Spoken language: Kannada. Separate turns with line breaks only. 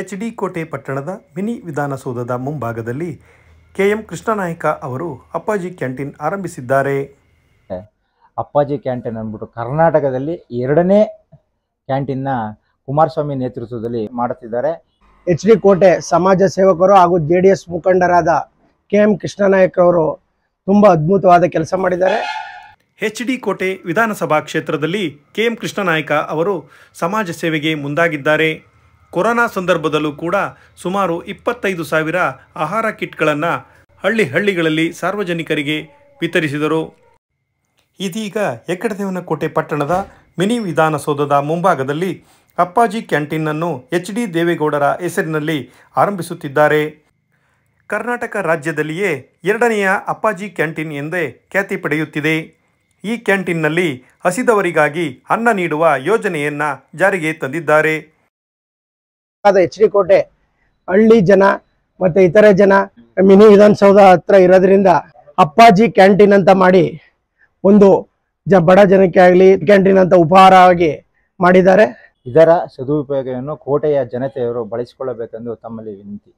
ಎಚ್ ಡಿ ಕೋಟೆ ಪಟ್ಟಣದ ಮಿನಿ ವಿಧಾನಸೌಧದ ಮುಂಭಾಗದಲ್ಲಿ ಕೆ ಎಂ ಕೃಷ್ಣನಾಯ್ಕ ಅವರು ಅಪ್ಪಾಜಿ ಕ್ಯಾಂಟೀನ್ ಆರಂಭಿಸಿದ್ದಾರೆ ಅಪ್ಪಾಜಿ ಕ್ಯಾಂಟೀನ್ ಅಂದ್ಬಿಟ್ಟು ಕರ್ನಾಟಕದಲ್ಲಿ
ಎರಡನೇ ಕ್ಯಾಂಟೀನ್ನ ಕುಮಾರಸ್ವಾಮಿ ನೇತೃತ್ವದಲ್ಲಿ ಮಾಡುತ್ತಿದ್ದಾರೆ ಎಚ್ ಡಿ ಕೋಟೆ ಸಮಾಜ ಸೇವಕರು ಹಾಗೂ ಜೆ ಡಿ ಎಸ್ ಮುಖಂಡರಾದ ಕೆ ಎಂ ಕೃಷ್ಣನಾಯ್ಕ ಅವರು ತುಂಬ
ಅದ್ಭುತವಾದ ಕೆಲಸ ಮಾಡಿದ್ದಾರೆ
ಎಚ್ ಡಿ ಕೋಟೆ ವಿಧಾನಸಭಾ ಕ್ಷೇತ್ರದಲ್ಲಿ ಕೆ ಎಂ ಕೃಷ್ಣನಾಯ್ಕ ಅವರು ಸಮಾಜ ಸೇವೆಗೆ ಮುಂದಾಗಿದ್ದಾರೆ ಕೊರೋನಾ ಸಂದರ್ಭದಲ್ಲೂ ಕೂಡ ಸುಮಾರು ಇಪ್ಪತ್ತೈದು ಸಾವಿರ ಆಹಾರ ಕಿಟ್ಗಳನ್ನು ಹಳ್ಳಿ ಹಳ್ಳಿಗಳಲ್ಲಿ ಸಾರ್ವಜನಿಕರಿಗೆ ವಿತರಿಸಿದರು ಇದೀಗ ಎಕ್ಕಡದೇವನಕೋಟೆ ಪಟ್ಟಣದ ಮಿನಿ ವಿಧಾನಸೌಧದ ಮುಂಭಾಗದಲ್ಲಿ ಅಪ್ಪಾಜಿ ಕ್ಯಾಂಟೀನನ್ನು ಎಚ್ ಡಿ ದೇವೇಗೌಡರ ಹೆಸರಿನಲ್ಲಿ ಆರಂಭಿಸುತ್ತಿದ್ದಾರೆ ಕರ್ನಾಟಕ ರಾಜ್ಯದಲ್ಲಿಯೇ ಎರಡನೆಯ ಅಪ್ಪಾಜಿ ಕ್ಯಾಂಟೀನ್ ಎಂದೇ ಖ್ಯಾತಿ ಪಡೆಯುತ್ತಿದೆ ಈ ಕ್ಯಾಂಟೀನ್ನಲ್ಲಿ ಹಸಿದವರಿಗಾಗಿ ಅನ್ನ ನೀಡುವ ಯೋಜನೆಯನ್ನು ಜಾರಿಗೆ ತಂದಿದ್ದಾರೆ
ಪಕ್ಕದ ಎಚ್ ಡಿ ಕೋಟೆ ಹಳ್ಳಿ ಜನ ಮತ್ತೆ ಇತರೆ ಜನ ಮಿನಿ ವಿಧಾನಸೌಧ ಹತ್ರ ಇರೋದ್ರಿಂದ ಅಪ್ಪಾಜಿ ಕ್ಯಾಂಟೀನ್ ಅಂತ ಮಾಡಿ ಒಂದು ಜ ಬಡ ಜನಕ್ಕೆ ಆಗಲಿ ಕ್ಯಾಂಟೀನ್ ಅಂತ ಉಪಹಾರ ಆಗಿ
ಮಾಡಿದ್ದಾರೆ ಇದರ ಸದುಪಯೋಗವನ್ನು ಕೋಟೆಯ ಜನತೆಯವರು ಬಳಸಿಕೊಳ್ಳಬೇಕೆಂದು ತಮ್ಮಲ್ಲಿ ವಿನಂತಿ